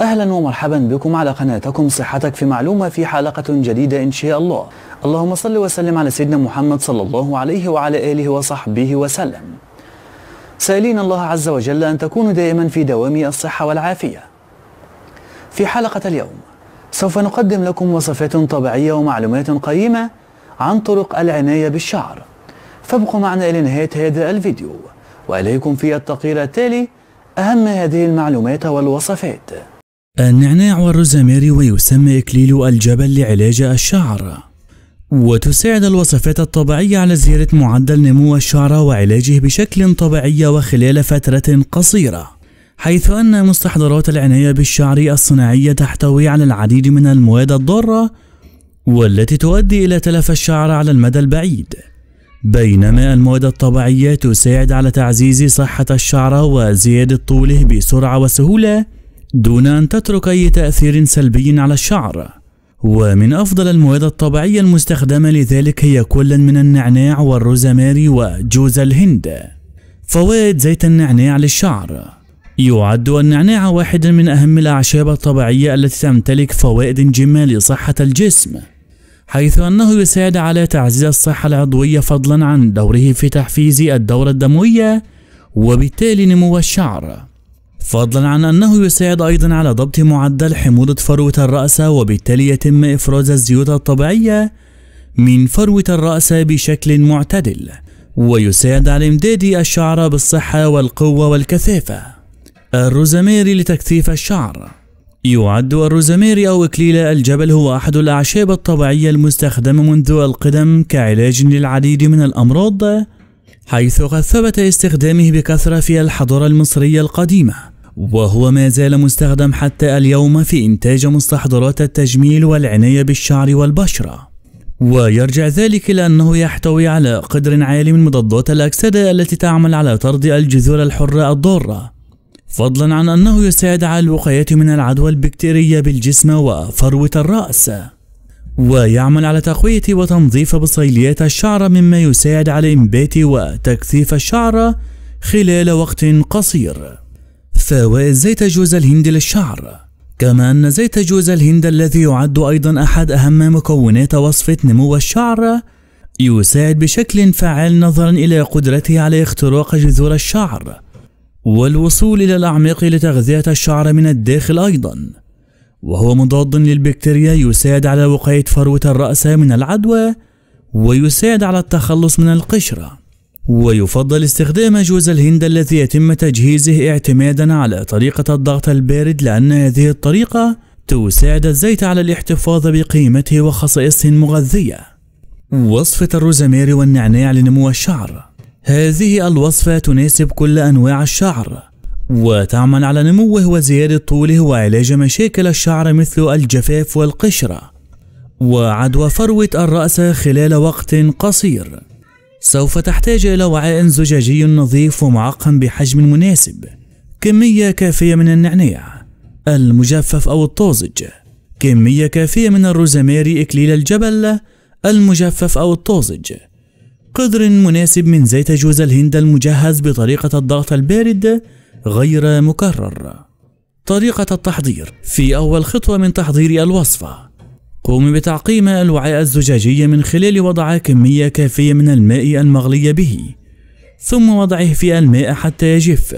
أهلا ومرحبا بكم على قناتكم صحتك في معلومة في حلقة جديدة إن شاء الله اللهم صل وسلم على سيدنا محمد صلى الله عليه وعلى آله وصحبه وسلم سائلين الله عز وجل أن تكونوا دائما في دوام الصحة والعافية في حلقة اليوم سوف نقدم لكم وصفات طبيعية ومعلومات قيمة عن طرق العناية بالشعر فابقوا معنا إلى نهاية هذا الفيديو وإليكم في التقرير التالي أهم هذه المعلومات والوصفات النعناع والروزماري ويسمى إكليل الجبل لعلاج الشعر وتساعد الوصفات الطبيعية على زيادة معدل نمو الشعر وعلاجه بشكل طبيعي وخلال فترة قصيرة حيث أن مستحضرات العناية بالشعر الصناعية تحتوي على العديد من المواد الضارة والتي تؤدي إلى تلف الشعر على المدى البعيد بينما المواد الطبيعية تساعد على تعزيز صحة الشعر وزيادة طوله بسرعة وسهولة دون أن تترك أي تأثير سلبي على الشعر ومن أفضل المواد الطبيعية المستخدمة لذلك هي كل من النعناع والروزماري وجوز الهند فوائد زيت النعناع للشعر يعد النعناع واحدا من أهم الأعشاب الطبيعية التي تمتلك فوائد جمة لصحة الجسم حيث أنه يساعد على تعزيز الصحة العضوية فضلا عن دوره في تحفيز الدورة الدموية وبالتالي نمو الشعر فضلا عن أنه يساعد أيضا على ضبط معدل حموضة فروة الرأس وبالتالي يتم إفراز الزيوت الطبيعية من فروة الرأس بشكل معتدل ويساعد على امداد الشعر بالصحة والقوة والكثافة الروزماري لتكثيف الشعر يعد الروزماري أو إكليل الجبل هو أحد الأعشاب الطبيعية المستخدمة منذ القدم كعلاج للعديد من الأمراض حيث قد ثبت استخدامه بكثرة في الحضارة المصرية القديمة وهو ما زال مستخدم حتى اليوم في إنتاج مستحضرات التجميل والعناية بالشعر والبشرة ويرجع ذلك إلى أنه يحتوي على قدر عالي من مضادات الأكسدة التي تعمل على طرد الجذور الحرة الضارة فضلا عن أنه يساعد على الوقاية من العدوى البكتيرية بالجسم وفروة الرأس ويعمل على تقوية وتنظيف بصيليات الشعر مما يساعد على إنبات وتكثيف الشعر خلال وقت قصير ساوي زيت جوز الهند للشعر كما أن زيت جوز الهند الذي يعد أيضا أحد أهم مكونات وصفة نمو الشعر يساعد بشكل فعال نظرا إلى قدرته على اختراق جذور الشعر والوصول إلى الأعماق لتغذية الشعر من الداخل أيضا وهو مضاد للبكتيريا يساعد على وقاية فروة الرأس من العدوى ويساعد على التخلص من القشرة ويفضل استخدام جوز الهند الذي يتم تجهيزه اعتمادا على طريقة الضغط البارد لأن هذه الطريقة تساعد الزيت على الاحتفاظ بقيمته وخصائصه المغذية وصفة الروزماري والنعناع لنمو الشعر هذه الوصفة تناسب كل أنواع الشعر وتعمل على نموه وزيادة طوله وعلاج مشاكل الشعر مثل الجفاف والقشرة وعدوى فروة الرأس خلال وقت قصير سوف تحتاج إلى وعاء زجاجي نظيف ومعقم بحجم مناسب كمية كافية من النعناع المجفف أو الطازج كمية كافية من الروزماري إكليل الجبل المجفف أو الطازج قدر مناسب من زيت جوز الهند المجهز بطريقة الضغط البارد غير مكرر طريقة التحضير في أول خطوة من تحضير الوصفة قوم بتعقيم الوعاء الزجاجي من خلال وضع كمية كافية من الماء المغلي به ثم وضعه في الماء حتى يجف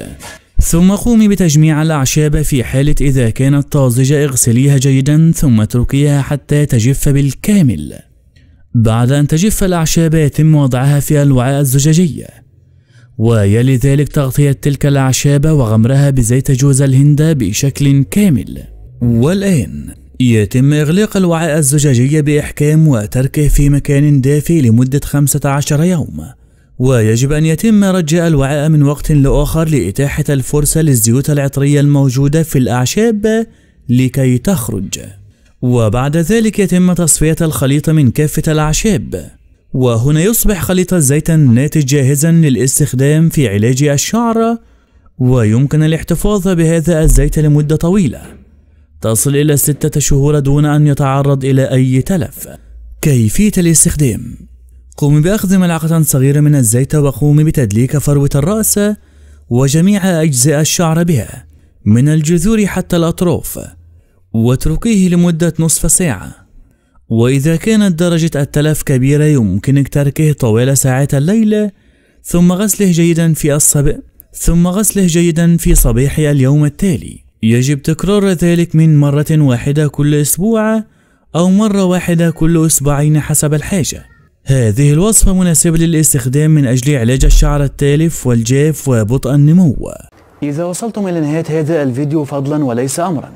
ثم قومي بتجميع الأعشاب في حالة إذا كانت طازجة اغسليها جيدا ثم اتركيها حتى تجف بالكامل بعد أن تجف الأعشاب يتم وضعها في الوعاء الزجاجي ويلي ذلك تغطية تلك الأعشاب وغمرها بزيت جوز الهند بشكل كامل والآن يتم إغلاق الوعاء الزجاجي بإحكام وتركه في مكان دافي لمدة 15 يوم ويجب أن يتم رجاء الوعاء من وقت لآخر لإتاحة الفرصة للزيوت العطرية الموجودة في الأعشاب لكي تخرج وبعد ذلك يتم تصفية الخليط من كافة الأعشاب وهنا يصبح خليط الزيت الناتج جاهزا للاستخدام في علاج الشعر ويمكن الاحتفاظ بهذا الزيت لمدة طويلة تصل إلى ستة شهور دون أن يتعرض إلى أي تلف كيفية الاستخدام قم بأخذ ملعقة صغيرة من الزيت وقوم بتدليك فروة الرأس وجميع أجزاء الشعر بها من الجذور حتى الأطراف واتركيه لمدة نصف ساعة وإذا كانت درجة التلف كبيرة يمكنك تركه طوال ساعات الليل ثم غسله جيدا في الصبح ثم غسله جيدا في صبيح اليوم التالي يجب تكرار ذلك من مرة واحدة كل أسبوع أو مرة واحدة كل أسبوعين حسب الحاجة هذه الوصفة مناسبة للاستخدام من أجل علاج الشعر التالف والجاف وبطء النمو إذا وصلتم إلى نهاية هذا الفيديو فضلا وليس أمرا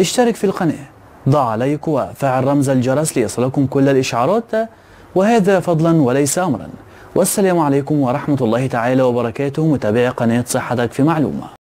اشترك في القناة ضع لايك وفعل رمز الجرس ليصلكم كل الإشعارات وهذا فضلا وليس أمرا والسلام عليكم ورحمة الله تعالى وبركاته متابعي قناة صحتك في معلومة